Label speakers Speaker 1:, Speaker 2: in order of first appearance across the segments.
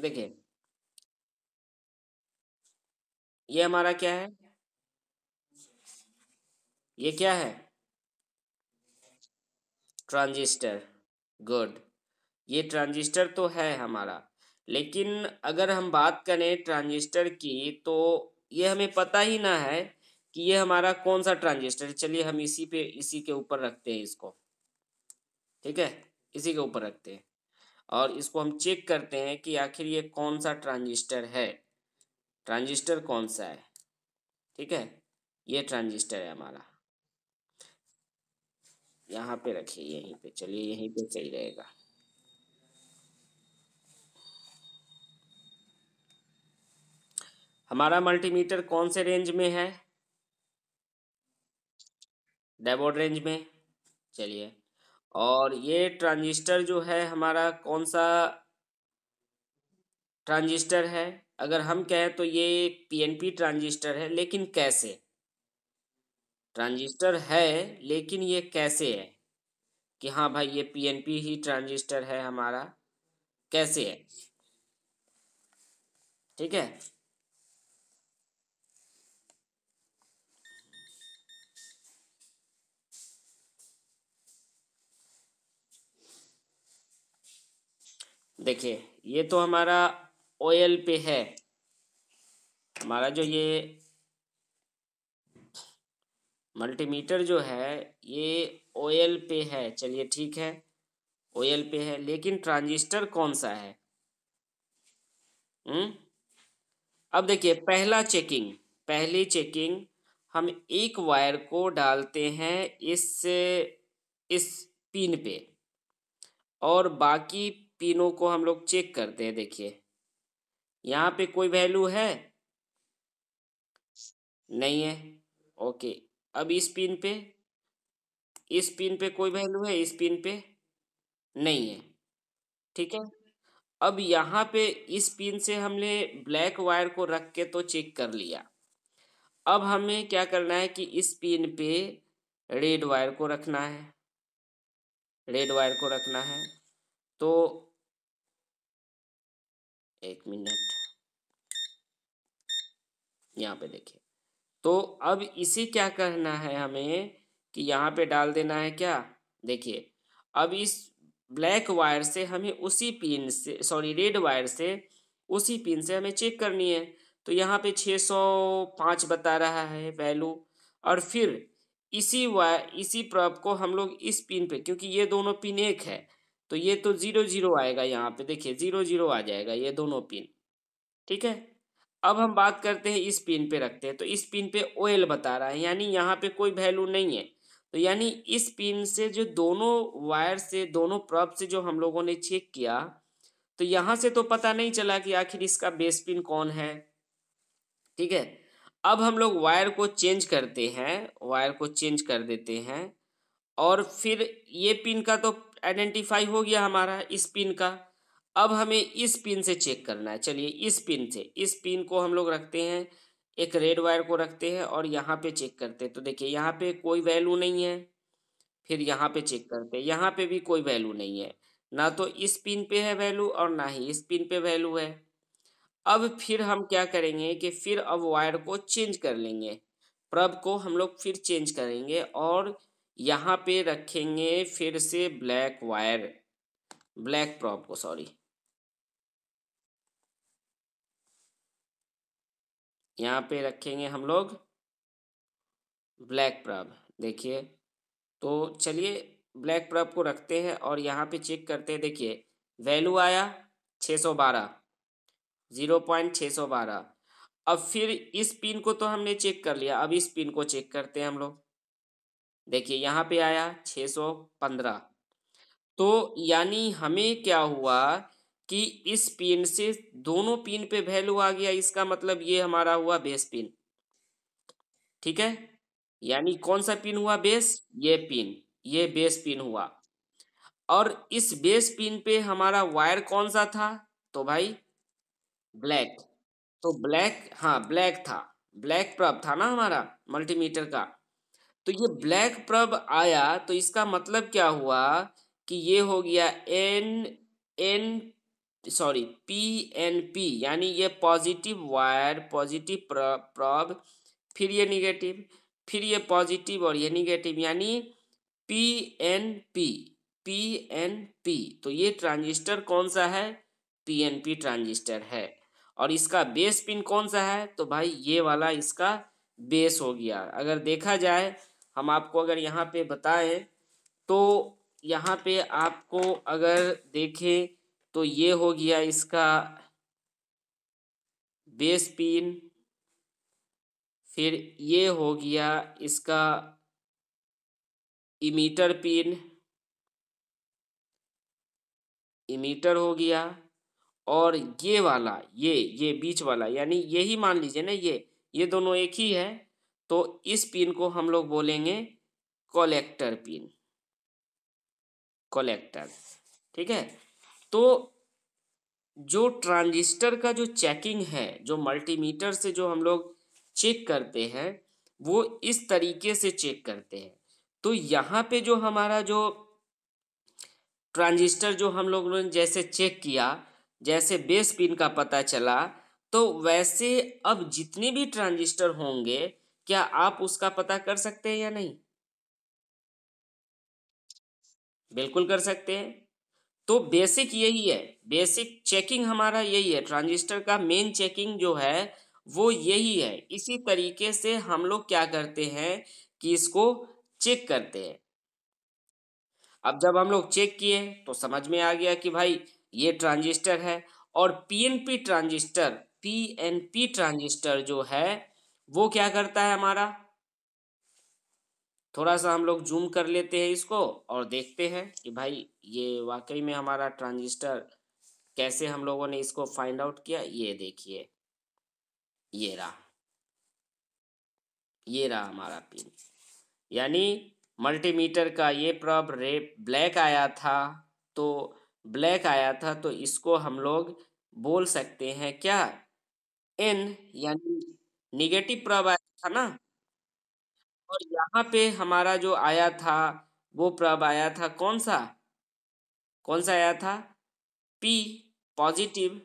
Speaker 1: देखिए ये हमारा क्या है ये क्या है ट्रांजिस्टर गुड ये ट्रांजिस्टर तो है हमारा लेकिन अगर हम बात करें ट्रांजिस्टर की तो ये हमें पता ही ना है कि ये हमारा कौन सा ट्रांजिस्टर है चलिए हम इसी पे इसी के ऊपर रखते हैं इसको ठीक है इसी के ऊपर रखते हैं और इसको हम चेक करते हैं कि आखिर ये कौन सा ट्रांजिस्टर है ट्रांजिस्टर कौन सा है ठीक है ये ट्रांजिस्टर है हमारा यहाँ पे रखिए यहीं पे चलिए यहीं पे सही रहेगा हमारा मल्टीमीटर कौन से रेंज में है डेबोर्ड रेंज में चलिए और ये ट्रांजिस्टर जो है हमारा कौन सा ट्रांजिस्टर है अगर हम कहें तो ये पीएनपी ट्रांजिस्टर है लेकिन कैसे ट्रांजिस्टर है लेकिन ये कैसे है कि हाँ भाई ये पीएनपी ही ट्रांजिस्टर है हमारा कैसे है ठीक है देखिए ये तो हमारा ऑयल पे है हमारा जो ये मल्टीमीटर जो है ये ओयल पे है चलिए ठीक है ओयल पे है लेकिन ट्रांजिस्टर कौन सा है हम्म अब देखिए पहला चेकिंग पहली चेकिंग हम एक वायर को डालते हैं इस इस पिन पे और बाकी तीनों को हम लोग चेक करते हैं देखिए यहाँ पे कोई वैल्यू है नहीं है ओके अब इस पिन पे इस पिन पे कोई वैल्यू है इस पिन पे नहीं है ठीक है अब यहाँ पे इस पिन से हमने ब्लैक वायर को रख के तो चेक कर लिया अब हमें क्या करना है कि इस पिन पे रेड वायर को रखना है रेड वायर को रखना है तो एक मिनट यहाँ पे देखिए तो अब इसी क्या कहना है हमें कि यहाँ पे डाल देना है क्या देखिए अब इस ब्लैक वायर से हमें उसी पिन से सॉरी रेड वायर से उसी पिन से हमें चेक करनी है तो यहाँ पे 605 बता रहा है वैल्यू और फिर इसी वायर इसी प्रॉप को हम लोग इस पिन पे क्योंकि ये दोनों पिन एक है तो ये तो ज़ीरो ज़ीरो आएगा यहाँ पे देखिए ज़ीरो ज़ीरो आ जाएगा ये दोनों पिन ठीक है अब हम बात करते हैं इस पिन पे रखते हैं तो इस पिन पे ओ एल बता रहा है यानी यहाँ पे कोई वैल्यू नहीं है तो यानी इस पिन से जो दोनों वायर से दोनों प्रब से जो हम लोगों ने चेक किया तो यहाँ से तो पता नहीं चला कि आखिर इसका बेस पिन कौन है ठीक है अब हम लोग वायर को चेंज करते हैं वायर को चेंज कर देते हैं और फिर ये पिन का तो आइडेंटिफाई हो गया हमारा इस पिन का अब हमें इस पिन से चेक करना है चलिए इस पिन से इस पिन को हम लोग रखते हैं एक रेड वायर को रखते हैं और यहाँ पे चेक करते हैं तो देखिए यहाँ पे कोई वैल्यू नहीं है फिर यहाँ पे चेक करते हैं यहाँ पे भी कोई वैल्यू नहीं है ना तो इस पिन पे है वैल्यू और ना ही इस पिन पे वैल्यू है अब फिर हम क्या करेंगे कि फिर अब वायर को चेंज कर लेंगे प्रब को हम लोग फिर चेंज करेंगे और यहाँ पे रखेंगे फिर से ब्लैक वायर ब्लैक प्रॉप को सॉरी यहाँ पे रखेंगे हम लोग ब्लैक प्रॉप देखिए तो चलिए ब्लैक प्रॉप को रखते हैं और यहाँ पे चेक करते हैं देखिए वैल्यू आया छः सौ बारह ज़ीरो पॉइंट छः सौ बारह अब फिर इस पिन को तो हमने चेक कर लिया अब इस पिन को चेक करते हैं हम लोग देखिए यहाँ पे आया 615 तो यानी हमें क्या हुआ कि इस पिन से दोनों पिन पे वैल्यू आ गया इसका मतलब ये हमारा हुआ बेस पिन ठीक है यानी कौन सा पिन हुआ बेस ये पिन ये बेस पिन हुआ और इस बेस पिन पे हमारा वायर कौन सा था तो भाई ब्लैक तो ब्लैक हाँ ब्लैक था ब्लैक प्रॉप था ना हमारा मल्टीमीटर का तो ये ब्लैक प्रब आया तो इसका मतलब क्या हुआ कि ये हो गया N N sorry P N P यानी ये पॉजिटिव वायर पॉजिटिव प्रब फिर ये निगेटिव फिर ये पॉजिटिव और ये निगेटिव यानी P N P P N P तो ये ट्रांजिस्टर कौन सा है पी एन पी ट्रांजिस्टर है और इसका बेस पिन कौन सा है तो भाई ये वाला इसका बेस हो गया अगर देखा जाए हम आपको अगर यहाँ पे बताएं तो यहाँ पे आपको अगर देखें तो ये हो गया इसका बेस पिन फिर ये हो गया इसका इमीटर पिन इमीटर हो गया और ये वाला ये ये बीच वाला यानी यही मान लीजिए ना ये ये दोनों एक ही है तो इस पिन को हम लोग बोलेंगे कलेक्टर पिन कलेक्टर ठीक है तो जो ट्रांजिस्टर का जो चेकिंग है जो मल्टीमीटर से जो हम लोग चेक करते हैं वो इस तरीके से चेक करते हैं तो यहाँ पे जो हमारा जो ट्रांजिस्टर जो हम लोगों ने जैसे चेक किया जैसे बेस पिन का पता चला तो वैसे अब जितने भी ट्रांजिस्टर होंगे क्या आप उसका पता कर सकते हैं या नहीं बिल्कुल कर सकते हैं तो बेसिक यही है बेसिक चेकिंग हमारा यही है ट्रांजिस्टर का मेन चेकिंग जो है वो यही है इसी तरीके से हम लोग क्या करते हैं कि इसको चेक करते हैं अब जब हम लोग चेक किए तो समझ में आ गया कि भाई ये ट्रांजिस्टर है और पीएनपी ट्रांजिस्टर पीएनपी ट्रांजिस्टर जो है वो क्या करता है हमारा थोड़ा सा हम लोग जूम कर लेते हैं इसको और देखते हैं कि भाई ये वाकई में हमारा ट्रांजिस्टर कैसे हम लोगों ने इसको फाइंड आउट किया ये देखिए ये रहा ये रहा हमारा पिन यानी मल्टीमीटर का ये प्रॉब रे ब्लैक आया था तो ब्लैक आया था तो इसको हम लोग बोल सकते हैं क्या एन यानी निगेटिव प्रब आया था ना और यहाँ पे हमारा जो आया था वो प्रब आया था कौन सा कौन सा आया था पी पॉजिटिव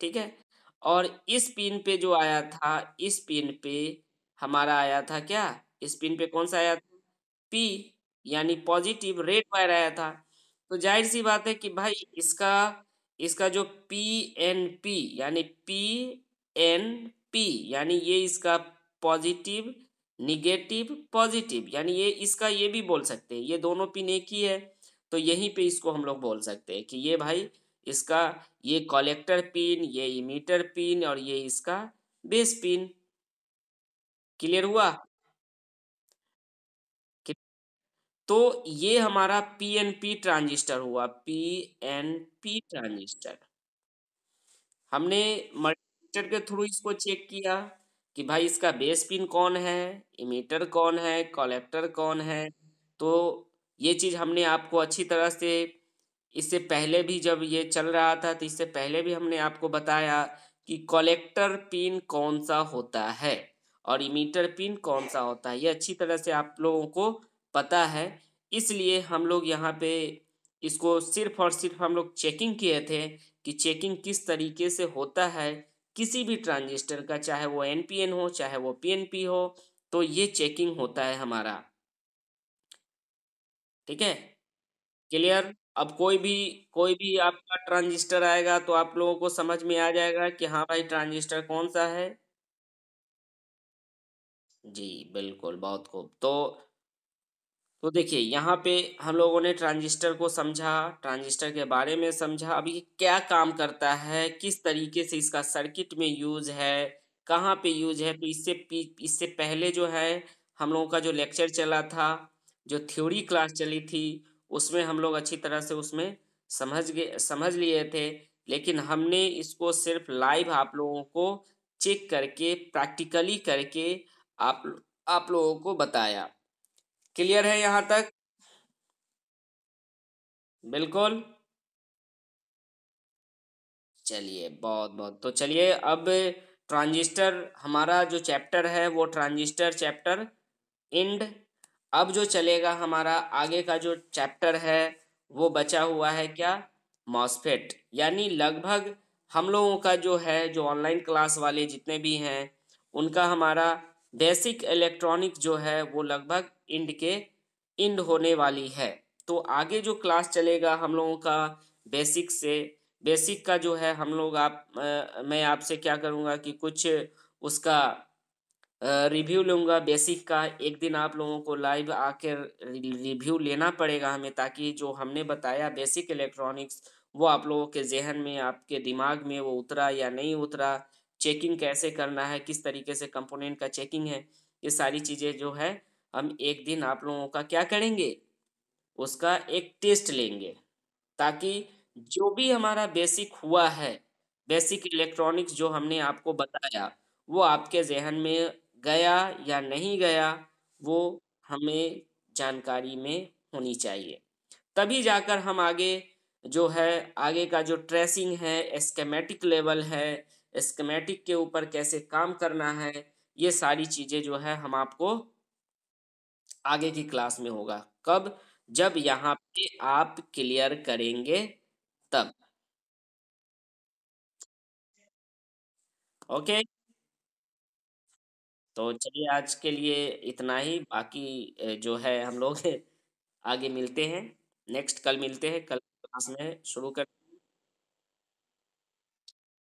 Speaker 1: ठीक है और इस पिन पे जो आया था इस पिन पे हमारा आया था क्या इस पिन पे कौन सा आया था पी यानी पॉजिटिव रेड वायर आया था तो जाहिर सी बात है कि भाई इसका इसका जो पी एन पी यानी पी एन पी यानी ये इसका पॉजिटिव निगेटिव पॉजिटिव यानी ये इसका ये भी बोल सकते हैं ये दोनों पिन एक ही है तो यहीं पे इसको हम लोग बोल सकते हैं कि ये भाई इसका ये कलेक्टर पिन ये इमीटर पिन और ये इसका बेस पिन क्लियर हुआ तो ये हमारा पी एन पी ट्रांजिस्टर हुआ पी एन पी ट्रांजिस्टर हमने इमीटर के थ्रू इसको चेक किया कि भाई इसका बेस पिन कौन है इमीटर कौन है कलेक्टर कौन है तो ये चीज़ हमने आपको अच्छी तरह से इससे पहले भी जब ये चल रहा था तो इससे पहले भी हमने आपको बताया कि कलेक्टर पिन कौन सा होता है और इमीटर पिन कौन सा होता है ये अच्छी तरह से आप लोगों को पता है इसलिए हम लोग यहाँ पे इसको सिर्फ और सिर्फ हम लोग चेकिंग किए थे कि चेकिंग किस तरीके से होता है किसी भी ट्रांजिस्टर का चाहे वो एन पी एन हो चाहे वो पी एन पी हो तो ये चेकिंग होता है हमारा ठीक है क्लियर अब कोई भी कोई भी आपका ट्रांजिस्टर आएगा तो आप लोगों को समझ में आ जाएगा कि हाँ भाई ट्रांजिस्टर कौन सा है जी बिल्कुल बहुत खूब तो तो देखिए यहाँ पे हम लोगों ने ट्रांजिस्टर को समझा ट्रांजिस्टर के बारे में समझा अभी ये क्या काम करता है किस तरीके से इसका सर्किट में यूज है कहाँ पे यूज है तो इससे इससे पहले जो है हम लोगों का जो लेक्चर चला था जो थ्योरी क्लास चली थी उसमें हम लोग अच्छी तरह से उसमें समझ गए समझ लिए थे लेकिन हमने इसको सिर्फ लाइव आप लोगों को चेक करके प्रैक्टिकली करके आप आप लोगों को बताया क्लियर है यहां तक बिल्कुल चलिए बहुत बहुत तो चलिए अब ट्रांजिस्टर हमारा जो चैप्टर है वो ट्रांजिस्टर चैप्टर इंड अब जो चलेगा हमारा आगे का जो चैप्टर है वो बचा हुआ है क्या मॉसफेट यानी लगभग हम लोगों का जो है जो ऑनलाइन क्लास वाले जितने भी हैं उनका हमारा बेसिक इलेक्ट्रॉनिक जो है वो लगभग इंड के इंड होने वाली है तो आगे जो क्लास चलेगा हम लोगों का बेसिक से बेसिक का जो है हम लोग आप आ, मैं आपसे क्या करूँगा कि कुछ उसका रिव्यू लूँगा बेसिक का एक दिन आप लोगों को लाइव आकर रिव्यू लेना पड़ेगा हमें ताकि जो हमने बताया बेसिक इलेक्ट्रॉनिक्स वो आप लोगों के जहन में आपके दिमाग में वो उतरा या नहीं उतरा चेकिंग कैसे करना है किस तरीके से कंपोनेंट का चेकिंग है ये सारी चीज़ें जो है हम एक दिन आप लोगों का क्या करेंगे उसका एक टेस्ट लेंगे ताकि जो भी हमारा बेसिक हुआ है बेसिक इलेक्ट्रॉनिक्स जो हमने आपको बताया वो आपके जहन में गया या नहीं गया वो हमें जानकारी में होनी चाहिए तभी जाकर हम आगे जो है आगे का जो ट्रेसिंग है एस्केमेटिक लेवल है स्कमेटिक के ऊपर कैसे काम करना है ये सारी चीज़ें जो है हम आपको आगे की क्लास में होगा कब जब यहाँ पे आप क्लियर करेंगे तब ओके तो चलिए आज के लिए इतना ही बाकी जो है हम लोग आगे मिलते हैं नेक्स्ट कल मिलते हैं कल क्लास में शुरू कर